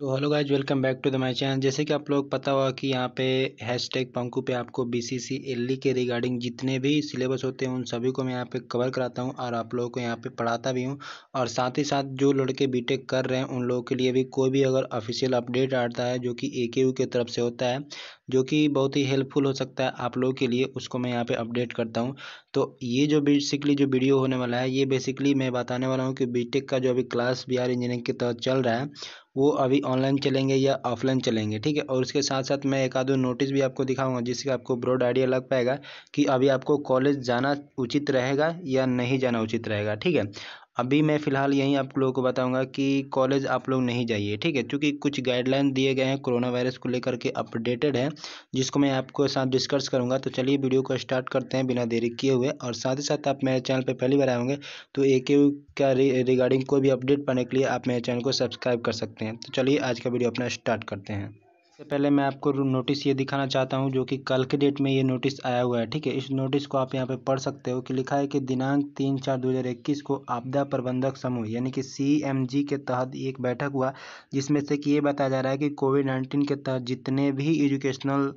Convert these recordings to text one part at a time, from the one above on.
तो hello guys welcome back to the my channel जैसे कि आप लोग पता हुआ कि यहाँ पे हैश टैग पंकू पे आपको B C C L E के रिगार्डिंग जितने भी सिलेबस होते हैं उन सभी को मैं यहाँ पे कवर कराता हूँ और आप लोगों को यहाँ पे पढ़ाता भी हूँ और साथ ही साथ जो लड़के बीटेक कर रहे हैं उन लोगों के लिए भी कोई भी अगर ऑफिशियल अपडेट आता है जो कि ए के यू की तरफ से होता है जो कि बहुत ही हेल्पफुल हो सकता है आप लोगों के लिए उसको मैं यहाँ पे अपडेट करता हूँ तो ये जो बेसिकली जो वीडियो होने वाला है ये बेसिकली मैं बताने वाला हूँ कि बीटेक का जो अभी क्लास बिहार इंजीनियरिंग के तहत चल रहा है वो अभी ऑनलाइन चलेंगे या ऑफलाइन चलेंगे ठीक है और उसके साथ साथ मैं एक आधो नोटिस भी आपको दिखाऊंगा जिससे आपको ब्रॉड आइडिया लग पाएगा कि अभी आपको कॉलेज जाना उचित रहेगा या नहीं जाना उचित रहेगा ठीक है अभी मैं फ़िलहाल यहीं आप लोगों को बताऊंगा कि कॉलेज आप लोग नहीं जाइए ठीक है चूँकि कुछ गाइडलाइन दिए गए हैं कोरोना वायरस को लेकर के अपडेटेड है जिसको मैं आपको साथ डिस्कस करूँगा तो चलिए वीडियो को स्टार्ट करते हैं बिना देरी किए हुए और साथ ही साथ आप मेरे चैनल पर पहली बार आएंगे तो ए के का रिगार्डिंग कोई भी अपडेट पाने के लिए आप मेरे चैनल को सब्सक्राइब कर सकते हैं तो चलिए आज का वीडियो अपना स्टार्ट करते हैं सबसे पहले मैं आपको नोटिस ये दिखाना चाहता हूँ जो कि कल के डेट में ये नोटिस आया हुआ है ठीक है इस नोटिस को आप यहाँ पे पढ़ सकते हो कि लिखा है कि दिनांक तीन चार दो हज़ार इक्कीस को आपदा प्रबंधक समूह यानी कि सी के तहत एक बैठक हुआ जिसमें से कि ये बताया जा रहा है कि कोविड नाइन्टीन के तहत जितने भी एजुकेशनल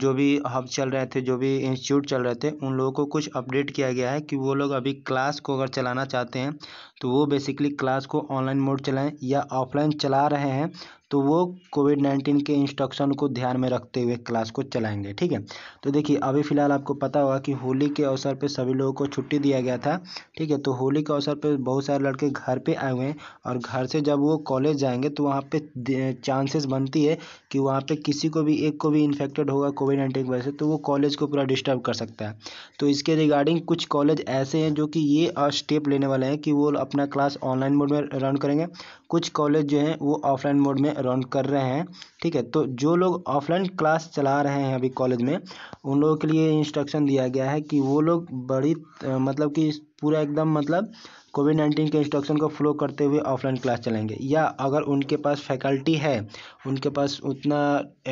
जो भी हब चल रहे थे जो भी इंस्टीट्यूट चल रहे थे उन लोगों को कुछ अपडेट किया गया है कि वो लोग अभी क्लास को अगर चलाना चाहते हैं तो वो बेसिकली क्लास को ऑनलाइन मोड चलाएं या ऑफलाइन चला रहे हैं तो वो कोविड नाइन्टीन के इंस्ट्रक्शन को ध्यान में रखते हुए क्लास को चलाएंगे ठीक है तो देखिए अभी फ़िलहाल आपको पता होगा कि होली के अवसर पर सभी लोगों को छुट्टी दिया गया था ठीक है तो होली के अवसर पर बहुत सारे लड़के घर पर आए हुए हैं और घर से जब वो कॉलेज जाएंगे तो वहाँ पर चांसेस बनती है कि वहाँ पर किसी को भी एक को भी इन्फेक्टेड होगा कोविड नाइन्टीन की वजह से तो वो कॉलेज को पूरा डिस्टर्ब कर सकता है तो इसके रिगार्डिंग कुछ कॉलेज ऐसे हैं जो कि ये स्टेप लेने वाले हैं कि वो अपना क्लास ऑनलाइन मोड में रन करेंगे कुछ कॉलेज जो हैं वो ऑफलाइन मोड में रन कर रहे हैं ठीक है तो जो लोग ऑफलाइन क्लास चला रहे हैं अभी कॉलेज में उन लोगों के लिए इंस्ट्रक्शन दिया गया है कि वो लोग बड़ी मतलब कि पूरा एकदम मतलब कोविड नाइन्टीन के इंस्ट्रक्शन को फॉलो करते हुए ऑफलाइन क्लास चलेंगे या अगर उनके पास फैकल्टी है उनके पास उतना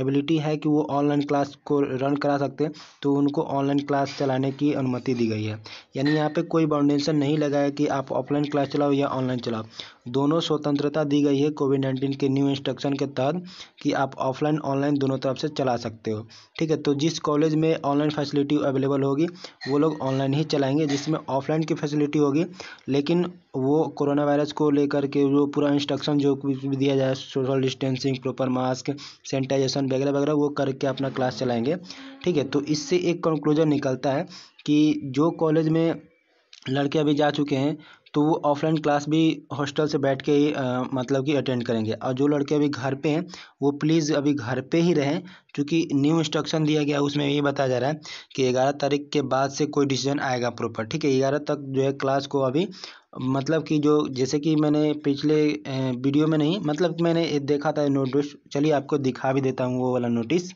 एबिलिटी है कि वो ऑनलाइन क्लास को रन करा सकते हैं तो उनको ऑनलाइन क्लास चलाने की अनुमति दी गई है यानी यहाँ पे कोई बाउंडेशन नहीं लगाया कि आप ऑफलाइन क्लास चलाओ या ऑनलाइन चलाओ दोनों स्वतंत्रता दी गई है कोविड नाइन्टीन के न्यू इंस्ट्रक्शन के तहत कि आप ऑफलाइन ऑनलाइन दोनों तरफ से चला सकते हो ठीक है तो जिस कॉलेज में ऑनलाइन फैसिलिटी अवेलेबल होगी वो लोग ऑनलाइन ही चलाएंगे जिसमें ऑफलाइन की फैसिलिटी होगी लेकिन वो कोरोना वायरस को लेकर के जो पूरा इंस्ट्रक्शन जो भी दिया जाए social distancing proper mask sanitization वगैरह वगैरह वो करके अपना क्लास चलाएंगे ठीक है तो इससे एक कंक्लूजन निकलता है कि जो कॉलेज में लड़के अभी जा चुके हैं तो वो ऑफ़लाइन क्लास भी हॉस्टल से बैठ के ही मतलब कि अटेंड करेंगे और जो लड़के अभी घर पे हैं वो प्लीज़ अभी घर पे ही रहें क्योंकि न्यू इंस्ट्रक्शन दिया गया उसमें ये बताया जा रहा है कि ग्यारह तारीख के बाद से कोई डिसीजन आएगा प्रॉपर ठीक है ग्यारह तक जो है क्लास को अभी मतलब कि जो जैसे कि मैंने पिछले वीडियो में नहीं मतलब मैंने देखा था नोटिस चलिए आपको दिखा भी देता हूँ वो वाला नोटिस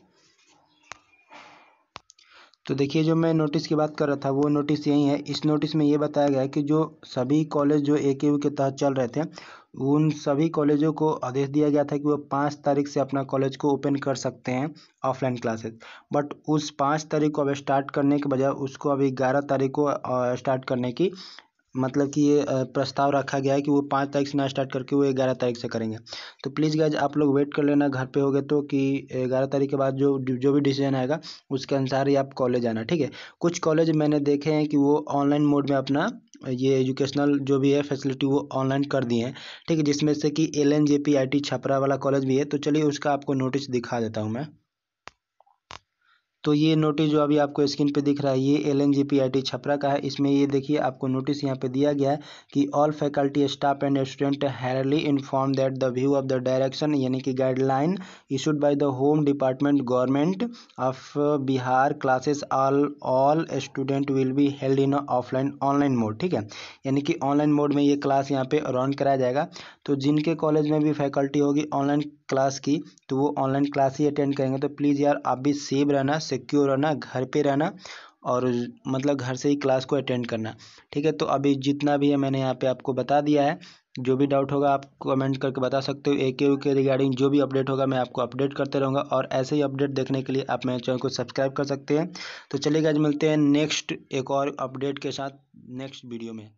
तो देखिए जो मैं नोटिस की बात कर रहा था वो नोटिस यही है इस नोटिस में ये बताया गया है कि जो सभी कॉलेज जो ए के तहत चल रहे थे उन सभी कॉलेजों को आदेश दिया गया था कि वो पाँच तारीख से अपना कॉलेज को ओपन कर सकते हैं ऑफलाइन क्लासेस बट उस पाँच तारीख को अब स्टार्ट करने के बजाय उसको अभी ग्यारह तारीख को स्टार्ट करने की मतलब कि ये प्रस्ताव रखा गया है कि वो पाँच तारीख से ना स्टार्ट करके वो ग्यारह तारीख से करेंगे तो प्लीज़ गाइज आप लोग वेट कर लेना घर पे होगे तो कि ग्यारह तारीख के बाद जो जो भी डिसीजन आएगा उसके अनुसार ही आप कॉलेज आना ठीक है कुछ कॉलेज मैंने देखे हैं कि वो ऑनलाइन मोड में अपना ये एजुकेशनल जो भी है फैसिलिटी वो ऑनलाइन कर दिए हैं ठीक है जिसमें से कि L N J P I T Chhapra वाला कॉलेज भी है तो चलिए उसका आपको नोटिस दिखा देता हूँ मैं तो ये नोटिस जो अभी आपको स्क्रीन पे दिख रहा है ये L N G P I T Chhapra का है इसमें ये देखिए आपको नोटिस यहाँ पे दिया गया है कि all faculty staff and student hereby inform that the view of the direction यानी कि guideline issued by the home department government of Bihar classes all all student will be held in offline online mode ठीक है यानी कि online mode में ये class यहाँ पे रन कराया जाएगा तो जिनके कॉलेज में भी फैकल्टी होगी ऑनलाइन क्लास की तो वो ऑनलाइन क्लास ही अटेंड करेंगे तो प्लीज़ यार आप भी सेफ रहना सिक्योर रहना घर पे रहना और मतलब घर से ही क्लास को अटेंड करना ठीक है तो अभी जितना भी है मैंने यहाँ पे आपको बता दिया है जो भी डाउट होगा आप कमेंट करके बता सकते हो ए के यू के रिगार्डिंग जो भी अपडेट होगा मैं आपको अपडेट करते रहूँगा और ऐसे ही अपडेट देखने के लिए आप मेरे चैनल को सब्सक्राइब कर सकते हैं तो चलिए आज मिलते हैं नेक्स्ट एक और अपडेट के साथ नेक्स्ट वीडियो में